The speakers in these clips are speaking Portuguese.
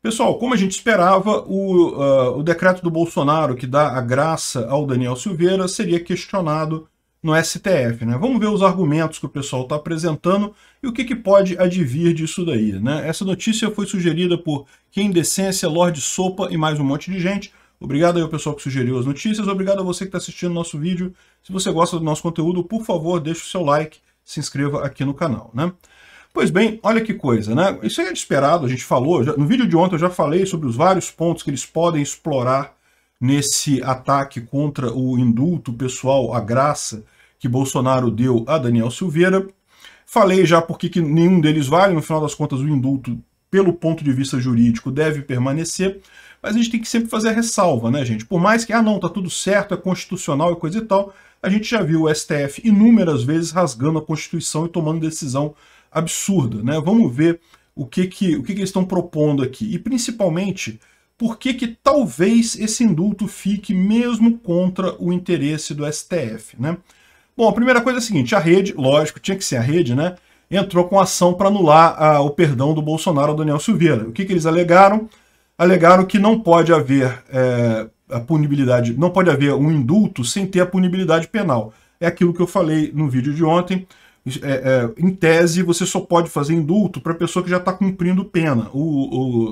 Pessoal, como a gente esperava, o, uh, o, decreto do Bolsonaro que dá a graça ao Daniel Silveira seria questionado no STF. Né? Vamos ver os argumentos que o pessoal está apresentando e o que, que, pode advir disso daí. Né? Essa notícia foi sugerida por Quem Decência, Lorde Sopa e mais um monte de gente. Obrigado aí ao pessoal que sugeriu as notícias, obrigado a você que está assistindo nosso vídeo. Se você gosta do nosso conteúdo, por favor, deixe o seu like, se inscreva aqui no canal. Né? Pois bem, olha que coisa, né? Isso é esperado, a gente falou. Já, no vídeo de ontem eu já falei sobre os vários pontos que eles podem explorar nesse ataque contra o indulto pessoal, a graça que Bolsonaro deu a Daniel Silveira. Falei já porque que nenhum deles vale, no final das contas o indulto, pelo ponto de vista jurídico, deve permanecer, mas a gente tem que sempre fazer a ressalva, né, gente? Por mais que, ah, não, tá tudo certo, é constitucional e coisa e tal, a gente já viu o STF inúmeras vezes rasgando a Constituição e tomando decisão absurda. Né? Vamos ver o que, que, o que, que eles estão propondo aqui. E principalmente, por que, que talvez esse indulto fique mesmo contra o interesse do STF. Né? Bom, a primeira coisa é a seguinte, a rede, lógico, tinha que ser a rede, né? entrou com ação para anular a, o perdão do Bolsonaro ao Daniel Silveira. O que, que eles alegaram? Alegaram que não pode haver é, a punibilidade, não pode haver um indulto sem ter a punibilidade penal. É aquilo que eu falei no vídeo de ontem. É, é, em tese, você só pode fazer indulto para pessoa que já está cumprindo pena. O,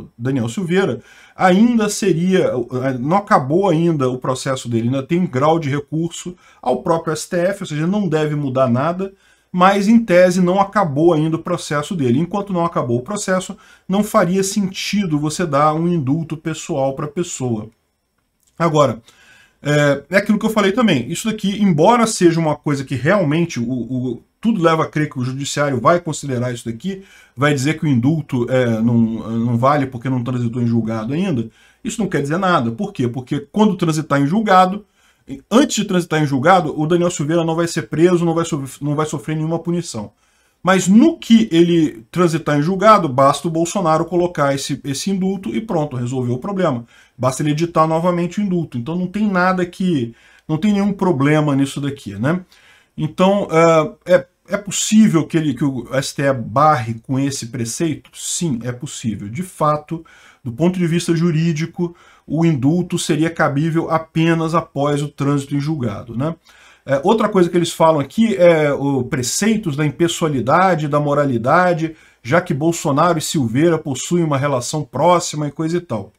o, Daniel Silveira ainda seria, não acabou ainda o processo dele, ainda tem um grau de recurso ao próprio STF, ou seja, não deve mudar nada, mas em tese não acabou ainda o processo dele. Enquanto não acabou o processo, não faria sentido você dar um indulto pessoal para a pessoa. Agora, é, é, aquilo que eu falei também. Isso daqui, embora seja uma coisa que realmente o, o, tudo leva a crer que o judiciário vai considerar isso daqui, vai dizer que o indulto é, não, não vale porque não transitou em julgado ainda. Isso não quer dizer nada. Por quê? Porque quando transitar em julgado, antes de transitar em julgado, o Daniel Silveira não vai ser preso, não vai, sofrer, não vai sofrer nenhuma punição. Mas no que ele transitar em julgado, basta o Bolsonaro colocar esse, esse indulto e pronto, resolveu o problema. Basta ele editar novamente o indulto. Então não tem nada que. não tem nenhum problema nisso daqui, né? Então, ah, é, é possível que, ele, que o STE barre com esse preceito? Sim, é possível. De fato, do ponto de vista jurídico, o indulto seria cabível apenas após o trânsito em julgado. Né? É, outra coisa que eles falam aqui é o preceitos da impessoalidade, da moralidade, já que Bolsonaro e Silveira possuem uma relação próxima e coisa e tal.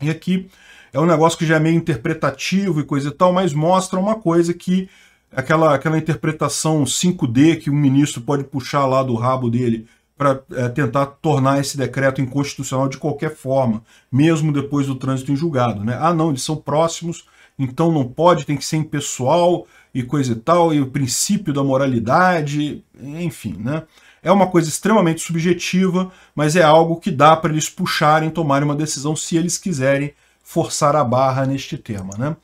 E aqui é um negócio que já é meio interpretativo e coisa e tal, mas mostra uma coisa que aquela, aquela interpretação 5D que o ministro pode puxar lá do rabo dele para é, tentar tornar esse decreto inconstitucional de qualquer forma, mesmo depois do trânsito em julgado. Né? Ah, não, eles são próximos, então não pode, tem que ser impessoal e coisa e tal, e o princípio da moralidade, enfim, né? É uma coisa extremamente subjetiva, mas é algo que dá para eles puxarem, tomarem uma decisão se eles quiserem forçar a barra neste tema, né?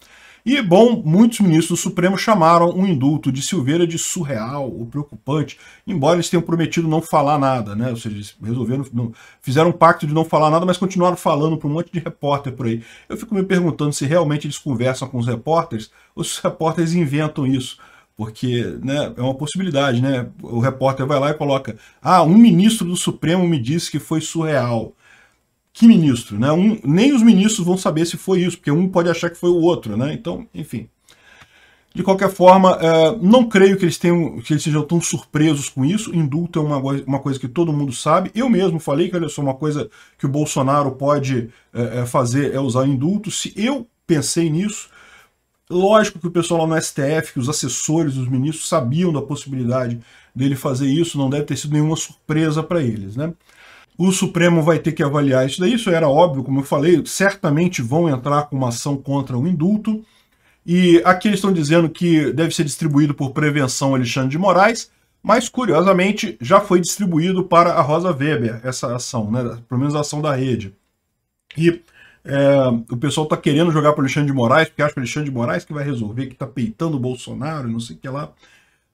E, bom, muitos ministros do Supremo chamaram o indulto de Silveira de surreal ou preocupante, embora eles tenham prometido não falar nada, né? Ou seja, resolveram, não, fizeram um pacto de não falar nada, mas continuaram falando para um monte de repórter por aí. Eu fico me perguntando se realmente eles conversam com os repórteres ou se os repórteres inventam isso. Porque né, é uma possibilidade, né? O repórter vai lá e coloca: Ah, um ministro do Supremo me disse que foi surreal que ministro, né? Um, nem os ministros vão saber se foi isso, porque um pode achar que foi o outro, né? Então, enfim. De qualquer forma, é, não creio que eles, tenham, que eles sejam tão surpresos com isso. Indulto é uma, uma coisa que todo mundo sabe. Eu mesmo falei que, olha só, uma coisa que o Bolsonaro pode é, é fazer é usar indulto. Se eu pensei nisso, lógico que o pessoal lá no STF, que os assessores, os ministros sabiam da possibilidade dele fazer isso, não deve ter sido nenhuma surpresa para eles, né? O Supremo vai ter que avaliar isso daí, isso era óbvio, como eu falei, certamente vão entrar com uma ação contra o indulto. E aqui eles estão dizendo que deve ser distribuído por prevenção Alexandre de Moraes, mas curiosamente já foi distribuído para a Rosa Weber essa ação, né? pelo menos a ação da rede. E é, o pessoal está querendo jogar para o Alexandre de Moraes, porque acha que o Alexandre de Moraes que vai resolver, que está peitando o Bolsonaro e não sei o que lá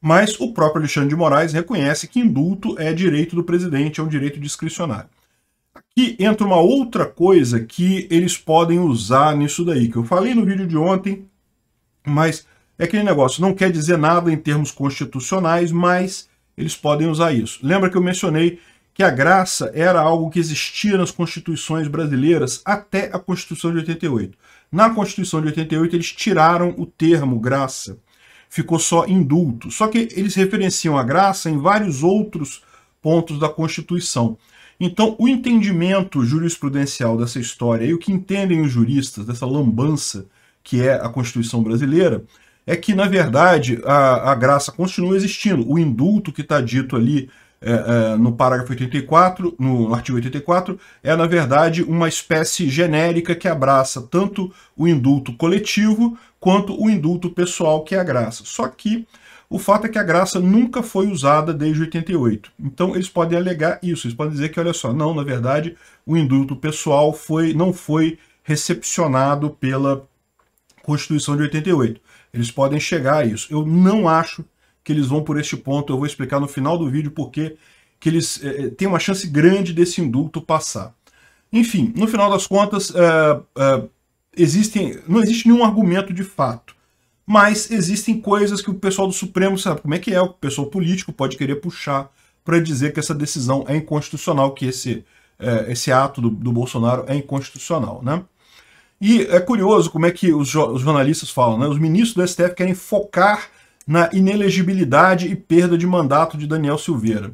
mas o próprio Alexandre de Moraes reconhece que indulto é direito do presidente, é um direito discricionário. Aqui entra uma outra coisa que eles podem usar nisso daí, que eu falei no vídeo de ontem, mas é aquele negócio, não quer dizer nada em termos constitucionais, mas eles podem usar isso. Lembra que eu mencionei que a graça era algo que existia nas constituições brasileiras até a Constituição de 88. Na Constituição de 88, eles tiraram o termo graça ficou só indulto. Só que eles referenciam a graça em vários outros pontos da Constituição. Então, o entendimento jurisprudencial dessa história e o que entendem os juristas dessa lambança que é a Constituição brasileira é que, na verdade, a, a graça continua existindo. O indulto que está dito ali é, é, no parágrafo 84, no, no artigo 84, é, na verdade, uma espécie genérica que abraça tanto o indulto coletivo quanto o indulto pessoal, que é a graça. Só que o fato é que a graça nunca foi usada desde 88. Então eles podem alegar isso, eles podem dizer que, olha só, não, na verdade, o indulto pessoal foi, não foi recepcionado pela Constituição de 88. Eles podem chegar a isso. Eu não acho que eles vão por este ponto. Eu vou explicar no final do vídeo porque que eles é, têm uma chance grande desse indulto passar. Enfim, no final das contas, é, é, existem, não existe nenhum argumento de fato. Mas existem coisas que o pessoal do Supremo sabe como é que é, o pessoal político pode querer puxar para dizer que essa decisão é inconstitucional, que esse, esse ato do, do Bolsonaro é inconstitucional. Né? E é curioso como é que os, jornalistas falam, né? Os ministros do STF querem focar na inelegibilidade e perda de mandato de Daniel Silveira.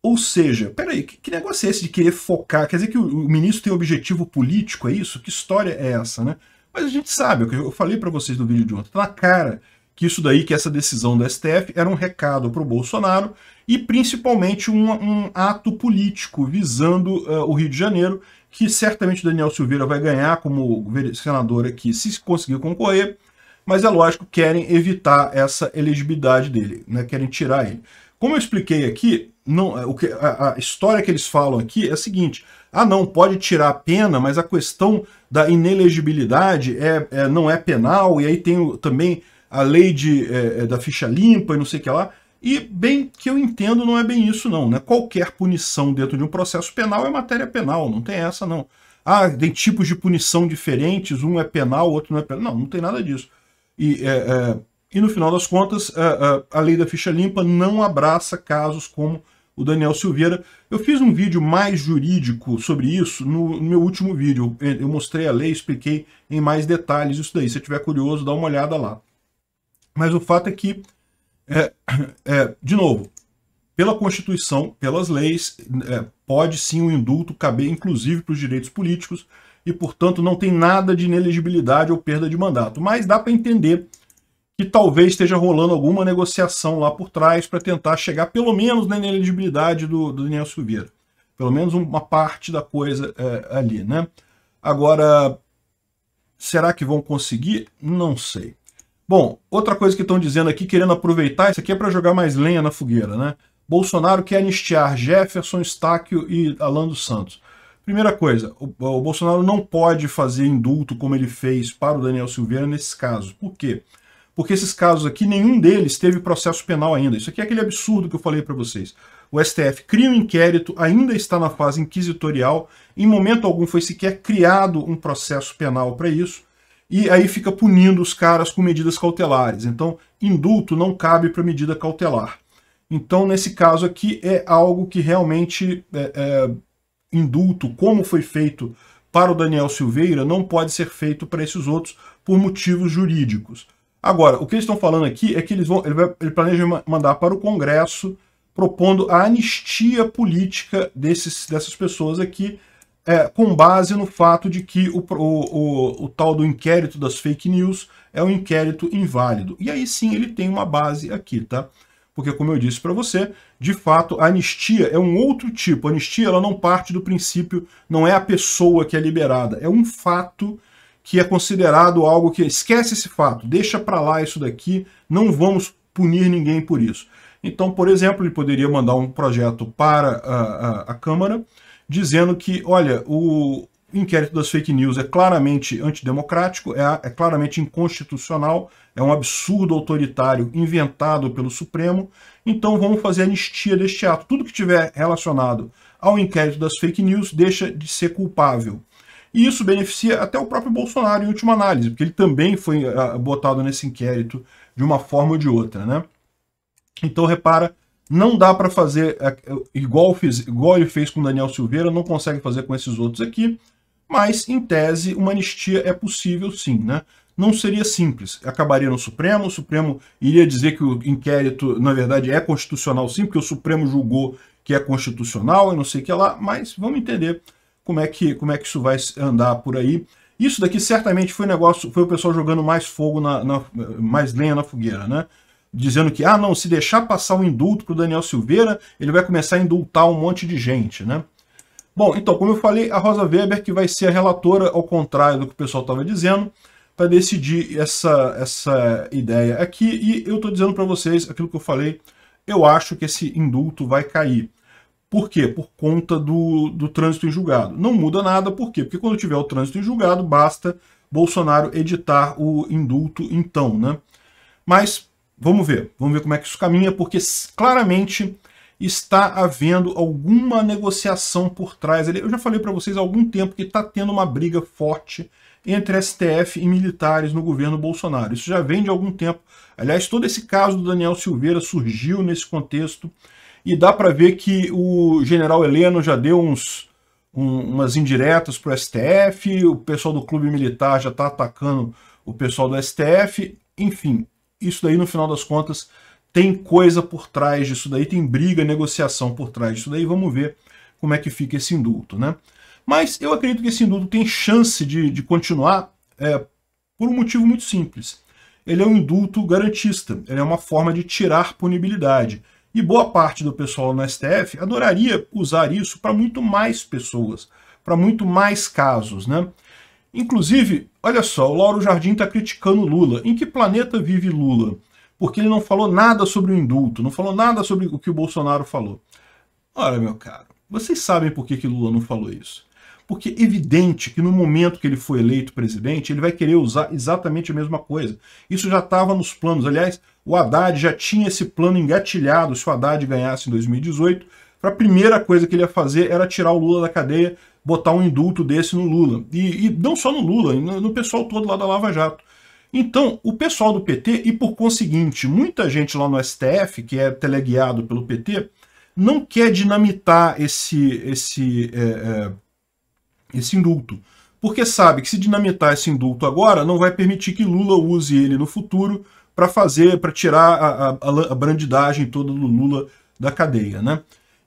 Ou seja, peraí, que, que negócio é esse de querer focar? Quer dizer que o, o ministro tem objetivo político, é isso? Que história é essa, né? Mas a gente sabe, eu falei para vocês no vídeo de ontem, tá na cara que isso daí, que essa decisão do STF era um recado para o Bolsonaro e principalmente um, um ato político visando uh, o Rio de Janeiro, que certamente Daniel Silveira vai ganhar como senador aqui, se conseguir concorrer mas é lógico, querem evitar essa elegibilidade dele, né? querem tirar ele. Como eu expliquei aqui, não, é, o que, a, a, história que eles falam aqui é a seguinte, ah não, pode tirar a pena, mas a questão da inelegibilidade é, é não é penal, e aí tem o, também a lei de, é, é, da ficha limpa e não sei o que lá, e bem que eu entendo não é bem isso não, né? qualquer punição dentro de um processo penal é matéria penal, não tem essa não. Ah, tem tipos de punição diferentes, um é penal, outro não é penal. Não, não tem nada disso. E, é, é, e no final das contas, a, é, é, a lei da ficha limpa não abraça casos como o Daniel Silveira. Eu fiz um vídeo mais jurídico sobre isso no, no, meu último vídeo. Eu mostrei a lei, expliquei em mais detalhes isso daí. Se você estiver curioso, dá uma olhada lá. Mas o fato é que, é, é, de novo, pela Constituição, pelas leis, é, pode sim o indulto caber, inclusive, para os direitos políticos, e, portanto, não tem nada de inelegibilidade ou perda de mandato. Mas dá para entender que talvez esteja rolando alguma negociação lá por trás para tentar chegar pelo menos na inelegibilidade do, do Daniel Silveira. Pelo menos uma parte da coisa é, ali, né? Agora, será que vão conseguir? Não sei. Bom, outra coisa que estão dizendo aqui, querendo aproveitar, isso aqui é para jogar mais lenha na fogueira, né? Bolsonaro quer anistiar Jefferson, Estáquio e Alan dos Santos. Primeira coisa, o, o, Bolsonaro não pode fazer indulto como ele fez para o Daniel Silveira nesses casos. Por quê? Porque esses casos aqui, nenhum deles teve processo penal ainda. Isso aqui é aquele absurdo que eu falei para vocês. O STF cria um inquérito, ainda está na fase inquisitorial, em momento algum foi sequer criado um processo penal para isso, e aí fica punindo os caras com medidas cautelares. Então, indulto não cabe para medida cautelar. Então, nesse caso aqui, é algo que realmente é, é, indulto, como foi feito para o Daniel Silveira, não pode ser feito para esses outros por motivos jurídicos. Agora, o que eles estão falando aqui é que eles vão, ele, vai, ele planeja mandar para o Congresso propondo a anistia política desses, dessas pessoas aqui, é, com base no fato de que o, o, o, o, tal do inquérito das fake news é um inquérito inválido. E aí sim ele tem uma base aqui, tá? porque, como eu disse para você, de fato, a anistia é um outro tipo. A anistia ela não parte do princípio, não é a pessoa que é liberada, é um fato que é considerado algo que esquece esse fato, deixa para lá isso daqui, não vamos punir ninguém por isso. Então, por exemplo, ele poderia mandar um projeto para a, a, a Câmara dizendo que, olha, o, inquérito das fake news é claramente antidemocrático, é, é claramente inconstitucional, é um absurdo autoritário inventado pelo Supremo. Então vamos fazer anistia deste ato. Tudo que tiver relacionado ao inquérito das fake news deixa de ser culpável. E isso beneficia até o próprio Bolsonaro em última análise, porque ele também foi ah, botado nesse inquérito de uma forma ou de outra, né? Então repara, não dá para fazer eh, igual, fiz, igual ele fez com Daniel Silveira, não consegue fazer com esses outros aqui. Mas, em tese, uma anistia é possível sim, né? Não seria simples. Acabaria no Supremo, o Supremo iria dizer que o inquérito, na verdade, é constitucional sim, porque o Supremo julgou que é constitucional e não sei o que lá, mas vamos entender como é que, como é que isso vai andar por aí. Isso daqui certamente foi negócio, foi o pessoal jogando mais fogo, na, na, mais lenha na fogueira, né? Dizendo que, ah, não, se deixar passar um indulto para o Daniel Silveira, ele vai começar a indultar um monte de gente, né? Bom, então, como eu falei, a Rosa Weber que vai ser a relatora, ao contrário do que o pessoal estava dizendo, para decidir essa, essa ideia aqui. E eu estou dizendo para vocês aquilo que eu falei, eu acho que esse indulto vai cair. Por quê? Por conta do, do trânsito em julgado. Não muda nada, por quê? Porque quando tiver o trânsito em julgado, basta Bolsonaro editar o indulto então, né? Mas vamos ver, vamos ver como é que isso caminha, porque claramente está havendo alguma negociação por trás. Eu já falei para vocês há algum tempo que está tendo uma briga forte entre STF e militares no governo Bolsonaro. Isso já vem de algum tempo. Aliás, todo esse caso do Daniel Silveira surgiu nesse contexto e dá para ver que o general Heleno já deu uns, um, umas indiretas para o STF, o pessoal do clube militar já está atacando o pessoal do STF, enfim, isso daí no final das contas tem coisa por trás disso daí, tem briga, negociação por trás disso daí, vamos ver como é que fica esse indulto, né? Mas eu acredito que esse indulto tem chance de, de continuar é, por um motivo muito simples. Ele é um indulto garantista, ele é uma forma de tirar punibilidade. E boa parte do pessoal no STF adoraria usar isso para muito mais pessoas, para muito mais casos, né? Inclusive, olha só, o Lauro Jardim está criticando Lula. Em que planeta vive Lula? porque ele não falou nada sobre o indulto, não falou nada sobre o que o Bolsonaro falou. Ora, meu caro, vocês sabem por que, que Lula não falou isso. Porque é evidente que no momento que ele foi eleito presidente, ele vai querer usar exatamente a mesma coisa. Isso já estava nos planos. Aliás, o Haddad já tinha esse plano engatilhado se o Haddad ganhasse em 2018. Para a primeira coisa que ele ia fazer era tirar o Lula da cadeia, botar um indulto desse no Lula. E, e não só no Lula, no pessoal todo lá da Lava Jato. Então, o pessoal do PT, e por conseguinte, muita gente lá no STF, que é teleguiado pelo PT, não quer dinamitar esse, esse, é, é, esse indulto. Porque sabe que se dinamitar esse indulto agora, não vai permitir que Lula use ele no futuro para fazer, para tirar a, a, a, brandidagem toda do Lula da cadeia, né?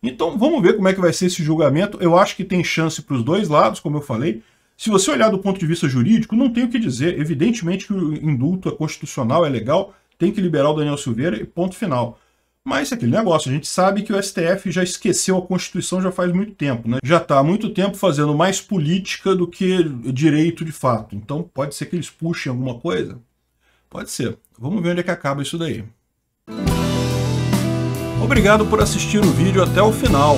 Então vamos ver como é que vai ser esse julgamento. Eu acho que tem chance para os dois lados, como eu falei. Se você olhar do ponto de vista jurídico, não tem o que dizer. Evidentemente que o indulto é constitucional, é legal, tem que liberar o Daniel Silveira e ponto final. Mas é aquele negócio, a gente sabe que o STF já esqueceu a Constituição já faz muito tempo, né? Já está há muito tempo fazendo mais política do que direito de fato. Então pode ser que eles puxem alguma coisa? Pode ser. Vamos ver onde é que acaba isso daí. Obrigado por assistir o vídeo até o final.